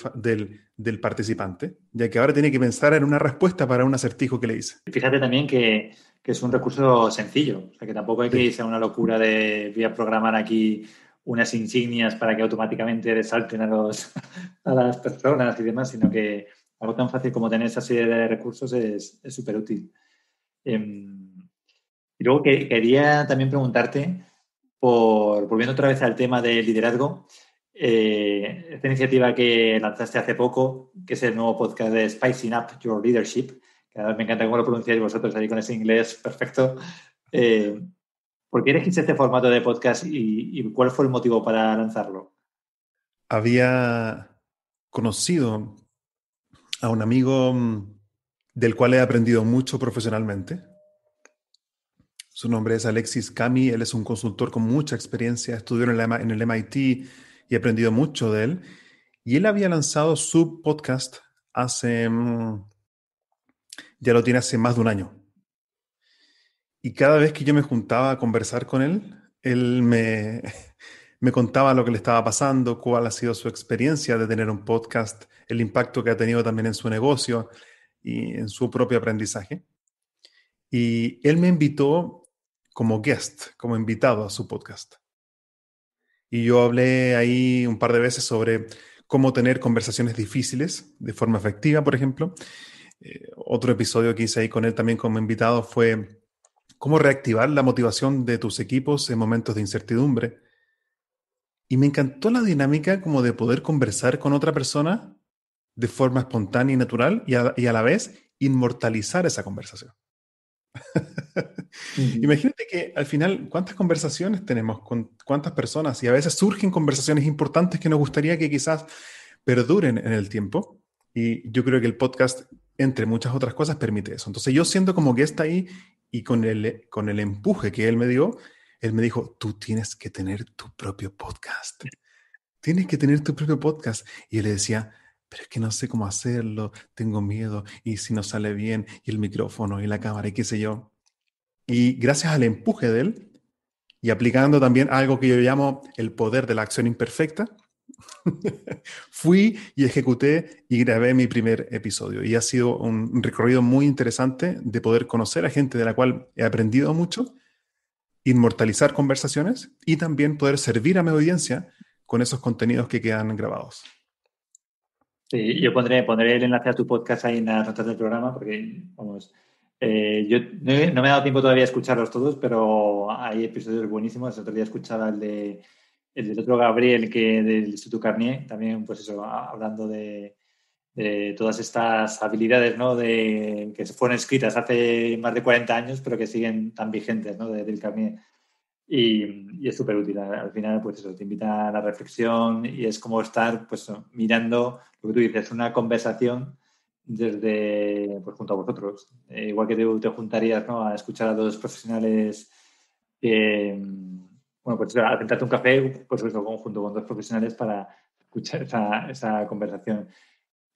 participante, ya que ahora tiene que pensar en una respuesta para un acertijo que le hice. Fíjate también que, que es un recurso sencillo, o sea, que tampoco hay que irse a una locura de voy a programar aquí unas insignias para que automáticamente resalten a, los, *laughs* a las personas y demás, sino que algo tan fácil como tener esa serie de recursos es súper útil. Em, y luego quería también preguntarte, por, volviendo otra vez al tema del liderazgo, eh, esta iniciativa que lanzaste hace poco, que es el nuevo podcast de Spicing Up Your Leadership, que me encanta cómo lo pronunciáis vosotros ahí con ese inglés perfecto. Eh, ¿Por qué elegiste este formato de podcast y, cuál fue el motivo para lanzarlo? Había conocido a un amigo mm, del cual he aprendido mucho profesionalmente. Su nombre es Alexis Cami, él es un consultor con mucha experiencia, estudió en el, en el, MIT y he aprendido mucho de él. Y él había lanzado su podcast hace, mm, ya lo tiene hace más de un año. Y cada vez que yo me juntaba a conversar con él, él *laughs* me, contaba lo que le estaba pasando, cuál ha sido su experiencia de tener un podcast, el impacto que ha tenido también en su negocio y en su propio aprendizaje. Y él me invitó como guest, como invitado a su podcast. Y yo hablé ahí un par de veces sobre cómo tener conversaciones difíciles de forma efectiva, por ejemplo. Eh, otro episodio que hice ahí con él también como invitado fue cómo reactivar la motivación de tus equipos en momentos de incertidumbre. Y me encantó la dinámica como de poder conversar con otra persona de forma espontánea y natural y a, la vez inmortalizar esa conversación. *laughs* Imagínate que al final, ¿cuántas conversaciones tenemos con cuántas personas? Y a veces surgen conversaciones importantes que nos gustaría que quizás perduren en el tiempo. Y yo creo que el podcast, entre muchas otras cosas, permite eso. Entonces yo siento como que está ahí y con el, con el empuje que él me dio, él me dijo, tú tienes que tener tu propio podcast. Tienes que tener tu propio podcast. Y yo le decía, pero es que no sé cómo hacerlo, tengo miedo, y si no sale bien, y el micrófono, y la cámara, y qué sé yo. Y gracias al empuje de él, y aplicando también algo que yo llamo el poder de la acción imperfecta, *laughs* Fui y ejecuté y grabé mi primer episodio y ha sido un recorrido muy interesante de poder conocer a gente de la cual he aprendido mucho, inmortalizar conversaciones y también poder servir a mi audiencia con esos contenidos que quedan grabados. Sí, yo pondré, pondré el enlace a tu podcast ahí en la notas del programa porque, vamos, eh, yo no, no, me he dado tiempo todavía a escucharlos todos, pero hay episodios buenísimos. El otro día escuchaba el de el del otro Gabriel que del Instituto Carnier, también pues eso, hablando de, todas estas habilidades ¿no? de, que fueron escritas hace más de 40 años, pero que siguen tan vigentes ¿no? el del Carnier. Y, es súper útil. Al final, pues eso, te invita a la reflexión y es como estar pues, mirando lo que tú dices, una conversación desde pues, junto a vosotros. Eh, igual que te, te juntarías ¿no? a escuchar a dos profesionales que bueno, pues a sentarte un café, pues supuesto, junto con dos profesionales para escuchar esa, conversación.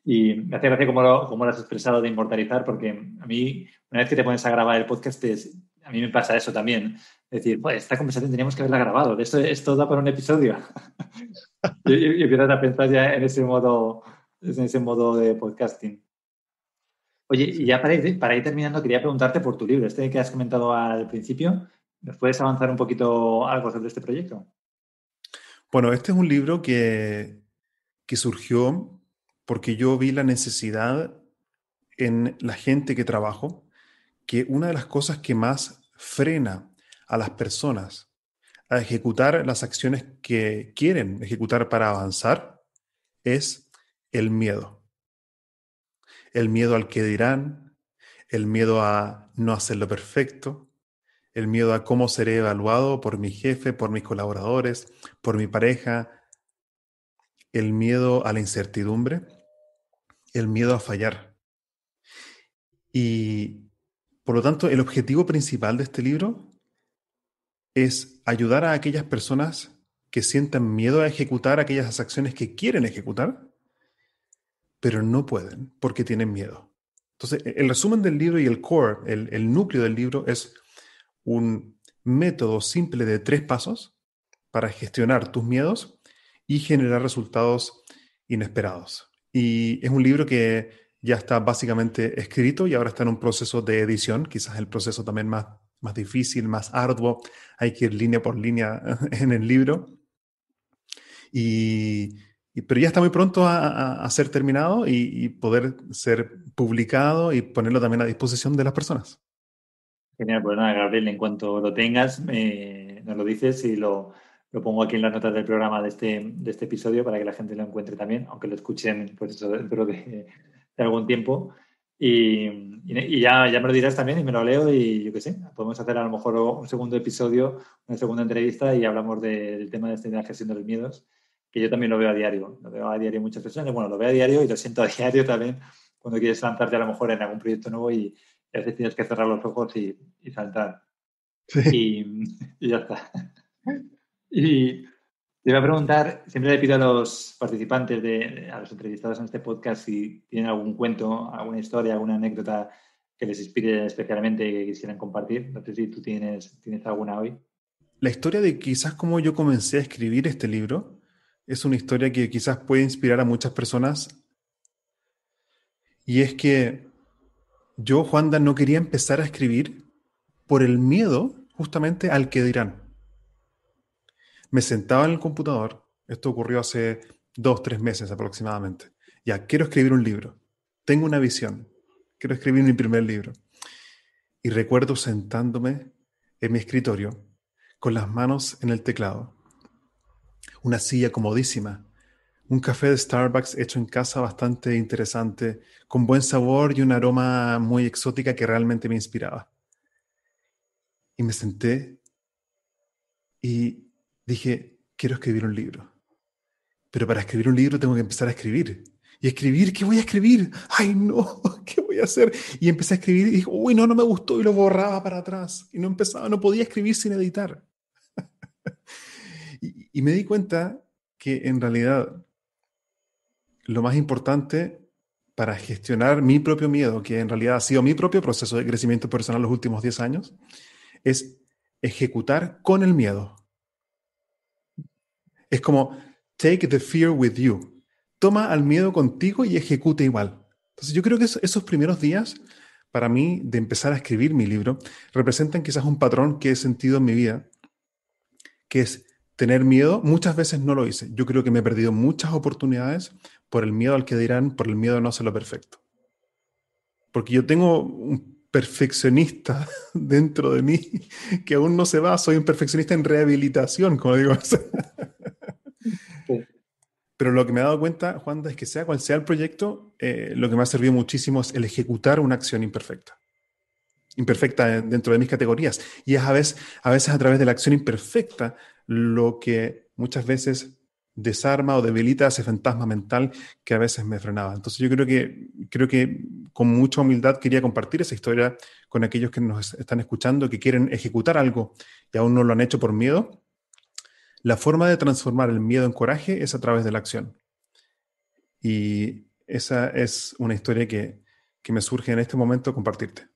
Y me hace gracia cómo lo, has expresado de inmortalizar, porque a mí, una vez que te pones a grabar el podcast, a mí me pasa eso también. Es decir, pues esta conversación teníamos que haberla grabado, esto, esto da para un episodio. *laughs* Yo a pensar ya en ese modo, en ese modo de podcasting. Oye, y ya para para ir terminando, quería preguntarte por tu libro, este que has comentado al principio, ¿Nos puedes avanzar un poquito algo sobre este proyecto? Bueno, este es un libro que, que surgió porque yo vi la necesidad en la gente que trabajo, que una de las cosas que más frena a las personas a ejecutar las acciones que quieren ejecutar para avanzar es el miedo. El miedo al que dirán, el miedo a no hacerlo perfecto, el miedo a cómo seré evaluado por mi jefe, por mis colaboradores, por mi pareja, el miedo a la incertidumbre, el miedo a fallar. Y por lo tanto, el objetivo principal de este libro es ayudar a aquellas personas que sientan miedo a ejecutar aquellas acciones que quieren ejecutar, pero no pueden porque tienen miedo. Entonces, el resumen del libro y el core, el, el núcleo del libro es un método simple de tres pasos para gestionar tus miedos y generar resultados inesperados. Y es un libro que ya está básicamente escrito y ahora está en un proceso de edición, quizás el proceso también más, más difícil, más arduo, hay que ir línea por línea *laughs* en el libro. Y, pero ya está muy pronto a, ser terminado y poder ser publicado y ponerlo también a disposición de las personas. Genial, pues nada, Gabriel, en cuanto lo tengas, eh, nos lo dices y lo, lo, pongo aquí en las notas del programa de este, de este episodio para que la gente lo encuentre también, aunque lo escuchen pues dentro de, de algún tiempo. Y, y, ya, ya me lo dirás también y me lo leo y yo qué sé, podemos hacer a lo mejor un segundo episodio, una segunda entrevista y hablamos del tema de, este, de la gestión de los miedos, que yo también lo veo a diario, lo veo a diario muchas personas, bueno, lo veo a diario y lo siento a diario también cuando quieres lanzarte a lo mejor en algún proyecto nuevo y, a veces tienes que cerrar los ojos y, saltar. Y, ya está. Y te voy a preguntar, siempre le pido a los participantes, de, a los entrevistados en este podcast, si tienen algún cuento, alguna historia, alguna anécdota que les inspire especialmente y que quisieran compartir. No sé si tú tienes, tienes alguna hoy. La historia de quizás cómo yo comencé a escribir este libro es una historia que quizás puede inspirar a muchas personas. Y es que yo, Juanda, no quería empezar a escribir por el miedo justamente al que dirán. Me sentaba en el computador, esto ocurrió hace dos, tres meses aproximadamente. Ya, quiero escribir un libro, tengo una visión, quiero escribir mi primer libro. Y recuerdo sentándome en mi escritorio con las manos en el teclado, una silla comodísima, un café de Starbucks hecho en casa bastante interesante, con buen sabor y un aroma muy exótica que realmente me inspiraba. Y me senté y dije, quiero escribir un libro. Pero para escribir un libro tengo que empezar a escribir. Y escribir, ¿qué voy a escribir? Ay, no, *laughs* ¿qué voy a hacer? Y empecé a escribir y dije, uy, no, no me gustó y lo borraba para atrás. Y no empezaba, no podía escribir sin editar. *laughs* y, y me di cuenta que en realidad lo más importante para gestionar mi propio miedo, que en realidad ha sido mi propio proceso de crecimiento personal los últimos 10 años, es ejecutar con el miedo. Es como, take the fear with you. Toma al miedo contigo y ejecute igual. Entonces yo creo que esos primeros días, para mí, de empezar a escribir mi libro, representan quizás un patrón que he sentido en mi vida, que es tener miedo. Muchas veces no lo hice. Yo creo que me he perdido muchas oportunidades por el miedo al que dirán, por el miedo a no hacerlo perfecto. Porque yo tengo un perfeccionista *laughs* dentro de mí *laughs* que aún no se va, soy un perfeccionista en rehabilitación, como digo. *laughs* Pero lo que me he dado cuenta, Juan, es que sea cual sea el proyecto, eh, lo que me ha servido muchísimo es el ejecutar una acción imperfecta. Imperfecta dentro de mis categorías. Y es a veces, a veces a través de la acción imperfecta lo que muchas veces desarma o debilita ese fantasma mental que a veces me frenaba. Entonces yo creo que, creo que con mucha humildad quería compartir esa historia con aquellos que nos están escuchando, que quieren ejecutar algo y aún no lo han hecho por miedo. La forma de transformar el miedo en coraje es a través de la acción. Y esa es una historia que, que me surge en este momento compartirte.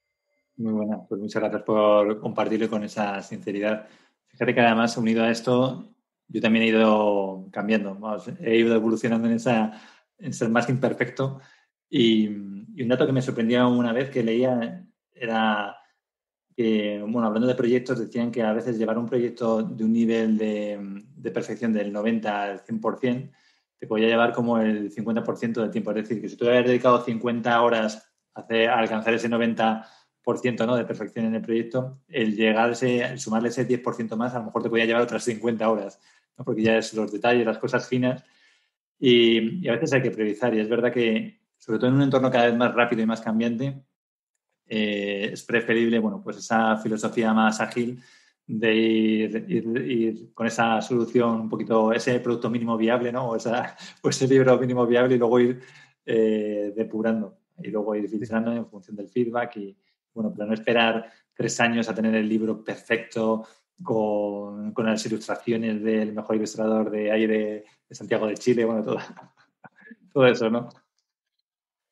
Muy buena, pues muchas gracias por compartirlo con esa sinceridad. Fíjate que además unido a esto yo también he ido cambiando, he ido evolucionando en, esa, en ser más imperfecto. Y, un dato que me sorprendió una vez que leía era que, bueno, hablando de proyectos, decían que a veces llevar un proyecto de un nivel de, perfección del 90 al 100% te podía llevar como el 50% del tiempo. Es decir, que si tú habías dedicado 50 horas a, alcanzar ese 90%, ¿no? de perfección en el proyecto, el llegar ese, el sumarle ese 10% más, a lo mejor te podía llevar otras 50 horas. ¿no? porque ya es los detalles, las cosas finas, y, a veces hay que priorizar. Y es verdad que, sobre todo en un entorno cada vez más rápido y más cambiante, eh, es preferible, bueno, pues esa filosofía más ágil de ir, con esa solución un poquito, ese producto mínimo viable, ¿no? O, esa, *laughs* ese libro mínimo viable y luego ir eh, depurando y luego ir filtrando en función del feedback y, bueno, para no esperar tres años a tener el libro perfecto con, con las ilustraciones del mejor ilustrador de aire de Santiago de Chile, bueno, todo, *laughs* todo eso, ¿no?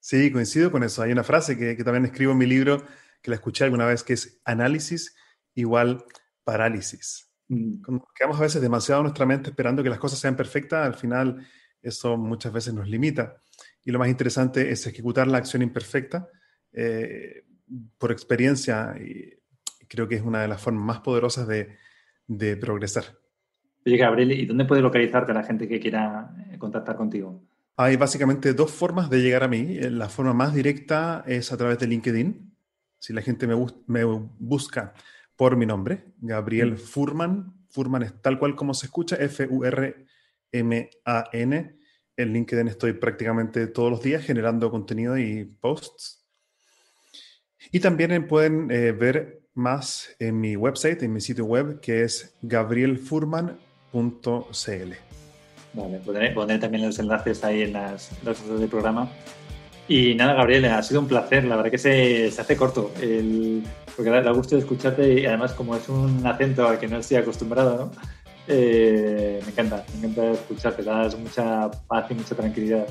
Sí, coincido con eso. Hay una frase que, que, también escribo en mi libro, que la escuché alguna vez, que es análisis igual parálisis. Mm. quedamos a veces demasiado en nuestra mente esperando que las cosas sean perfectas, al final eso muchas veces nos limita. Y lo más interesante es ejecutar la acción imperfecta. Eh, por experiencia, y creo que es una de las formas más poderosas de, progresar. Oye, Gabriel, ¿y dónde puede localizarte la gente que quiera eh, contactar contigo? Hay básicamente dos formas de llegar a mí. Eh, la forma más directa es a través de LinkedIn. Si la gente me, busca por mi nombre, Gabriel mm. Furman, Furman es tal cual como se escucha, F-U-R-M-A-N. En LinkedIn estoy prácticamente todos los días generando contenido y posts. Y también pueden eh, ver más en mi website, en mi sitio web, que es gabrielfurman.cl. Vale, pues pondré, también los enlaces ahí en las notas del programa. Y nada, Gabriel, ha sido un placer. La verdad que se, hace corto, el, porque da, gusto escucharte y además como es un acento al que no estoy acostumbrado, eh, me encanta, me encanta escucharte. Da mucha paz y mucha tranquilidad.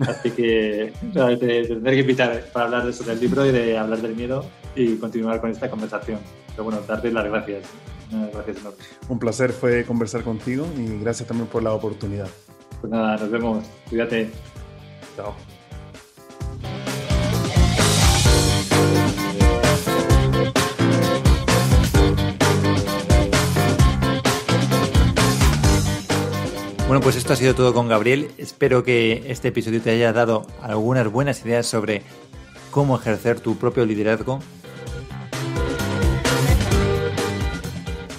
Así que *laughs* tendré que invitar para hablar de eso del libro y de hablar del miedo y continuar con esta conversación. Pero bueno, darte las gracias. Gracias Un placer fue conversar contigo y gracias también por la oportunidad. Pues nada, nos vemos. Cuídate. Chao. Bueno, pues esto ha sido todo con Gabriel. Espero que este episodio te haya dado algunas buenas ideas sobre cómo ejercer tu propio liderazgo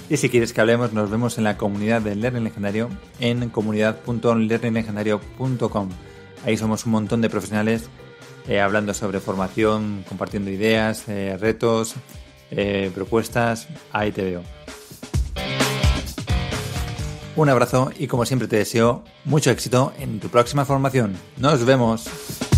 Y si quieres que hablemos, nos vemos en la comunidad de Learning Legendario en comunidad.learninglegendario.com. Ahí somos un montón de profesionales eh, hablando sobre formación, compartiendo ideas, eh, retos, eh, propuestas. Ahí te veo. Un abrazo y como siempre te deseo mucho éxito en tu próxima formación. Nos vemos.